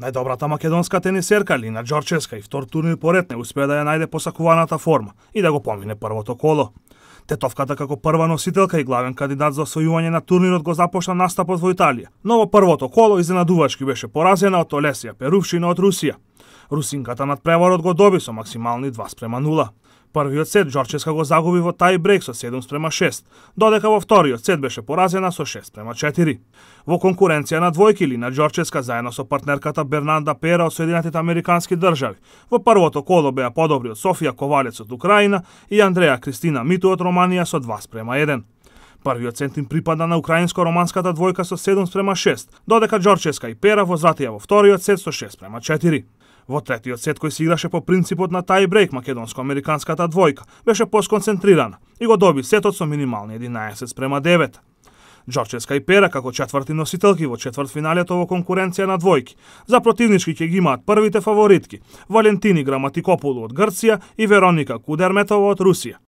Најдобрата македонска тенисерка Лина Джорческа и втор турнир поред не успеа да ја најде посакуваната форма и да го помине првото коло. Тетовката како прва носителка и главен кандидат за освојување на турнирот го започна настапот во Италија, но во првото коло изненадувачки беше поразена од Олесија Перувшина од Русија, Русинката над преварот го доби со максимални 2 спрема 0. Првиот сет Джорческа го загуби во тај брейк со 7 спрема 6, додека во вториот сет беше поразена со 6 спрема 4. Во конкуренција на двојки Лина Джорческа заедно со партнерката Бернанда Пера од Соединетите Американски држави. Во првото коло беа подобри од Софија Ковалец од Украина и Андреја Кристина Миту од Романија со 2 спрема 1. Првиот центим припада на украинско-романската двојка со 7 спрема 6, додека Джорческа и Пера возвратија во вториот сет со 6 спрема Во третиот сет кој се играше по принципот на тај брейк, македонско-американската двојка беше посконцентрирана и го доби сетот со минимални 11 спрема 9. Джорчевска и Пера како четврти носителки во финалето во конкуренција на двојки. За противнички ќе ги имаат првите фаворитки Валентини Граматикополу од Грција и Вероника Кудерметова од Русија.